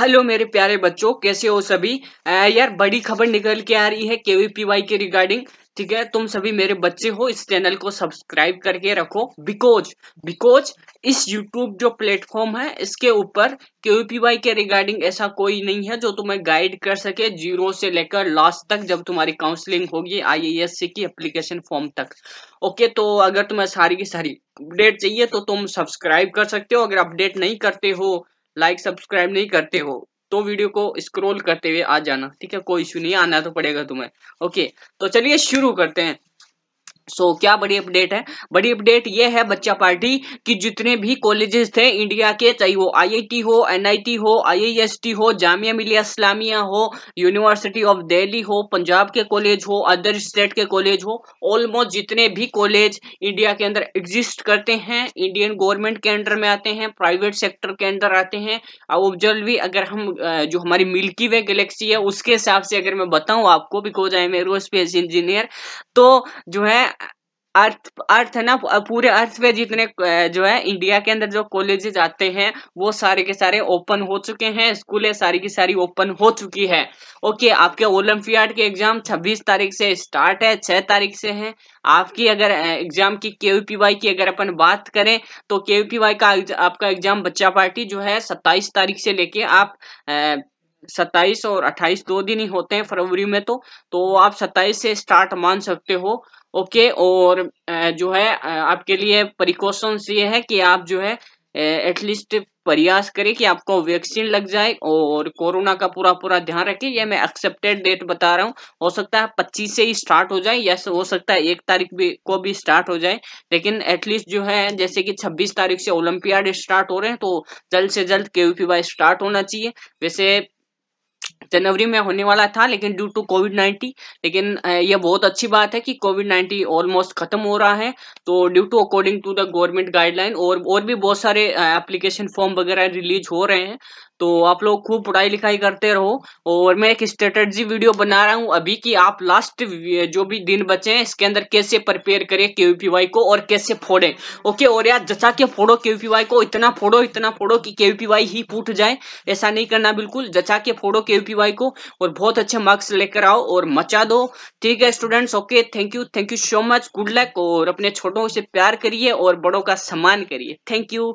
hello मेरे प्यारे बच्चों कैसे हो सभी आ, यार बड़ी खबर निकल के आ रही है केवीपीवाई के रिगार्डिंग ठीक है तुम सभी मेरे बच्चे हो इस चैनल को सब्सक्राइब करके रखो बिकॉज बिकॉज इस यूट्यूब जो प्लेटफॉर्म है इसके ऊपर केवीपीवाई के रिगार्डिंग ऐसा कोई नहीं है जो तुम्हें गाइड कर सके जीरो से लेकर लास्ट तक जब तुम्हारी काउंसलिंग होगी सी की एप्लीकेशन फॉर्म तक ओके तो अगर तुम्हें सारी की सारी अपडेट चाहिए तो तुम सब्सक्राइब कर सकते हो अगर अपडेट नहीं करते हो लाइक सब्सक्राइब नहीं करते हो तो वीडियो को स्क्रॉल करते हुए आ जाना ठीक है कोई इश्यू नहीं आना तो पड़ेगा तुम्हें ओके तो चलिए शुरू करते हैं सो so, क्या बड़ी अपडेट है बड़ी अपडेट ये है बच्चा पार्टी कि जितने भी कॉलेजेस थे इंडिया के चाहे वो आईआईटी हो एनआईटी हो आईआईएसटी हो जामिया मिलिया इस्लामिया हो यूनिवर्सिटी ऑफ दिल्ली हो पंजाब के कॉलेज हो अदर स्टेट के कॉलेज हो ऑलमोस्ट जितने भी कॉलेज इंडिया के अंदर एग्जिस्ट करते हैं इंडियन गवर्नमेंट के अंडर में आते हैं प्राइवेट सेक्टर के अंदर आते हैं अब ऑब्जर्व भी अगर हम जो हमारी मिल्की वे गैलेक्सी है उसके हिसाब से अगर मैं बताऊँ आपको because I am aerospace engineer तो जो है अर्थ अर्थ है ना पूरे अर्थ पे जितने जो है इंडिया के अंदर जो कॉलेजेस आते हैं वो सारे के सारे ओपन हो चुके हैं स्कूलें सारी की सारी ओपन हो चुकी है ओके आपके ओलंपियाड के एग्जाम 26 तारीख से स्टार्ट है 6 तारीख से है आपकी अगर एग्जाम की के की अगर अपन बात करें तो के का आपका एग्जाम बच्चा पार्टी जो है सत्ताईस तारीख से लेके आप सत्ताईस और अट्ठाईस दो दिन ही होते हैं फरवरी में तो तो आप सत्ताईस से स्टार्ट मान सकते हो ओके और जो है आपके लिए प्रिकॉशंस ये है कि आप जो है एटलीस्ट प्रयास करें कि आपको वैक्सीन लग जाए और कोरोना का पूरा पूरा ध्यान रखें ये मैं एक्सेप्टेड डेट बता रहा हूँ हो सकता है पच्चीस से ही स्टार्ट हो जाए या हो सकता है एक तारीख भी को भी स्टार्ट हो जाए लेकिन एटलीस्ट जो है जैसे कि छब्बीस तारीख से ओलंपियाड स्टार्ट हो रहे हैं तो जल्द से जल्द के स्टार्ट होना चाहिए वैसे जनवरी में होने वाला था लेकिन ड्यू टू कोविड नाइन्टीन लेकिन यह बहुत अच्छी बात है कि कोविड नाइन्टीन ऑलमोस्ट खत्म हो रहा है तो due to according to the government guideline और और भी बहुत सारे एप्लीकेशन फॉर्म वगैरह रिलीज हो रहे हैं तो आप लोग खूब पढ़ाई लिखाई करते रहो और मैं एक स्ट्रेटेजी वीडियो बना रहा हूँ अभी कि आप लास्ट जो भी दिन बचे हैं इसके अंदर कैसे प्रिपेयर करें के को और कैसे फोड़ें ओके और यार जचा के फोड़ो के को इतना फोड़ो इतना फोड़ो कि के ही फूट जाए ऐसा नहीं करना बिल्कुल जचा के फोड़ो के को और बहुत अच्छे मार्क्स लेकर आओ और मचा दो ठीक है students okay thank you thank you so much good luck और अपने छोटों से प्यार करिए और बड़ों का सम्मान करिए थैंक यू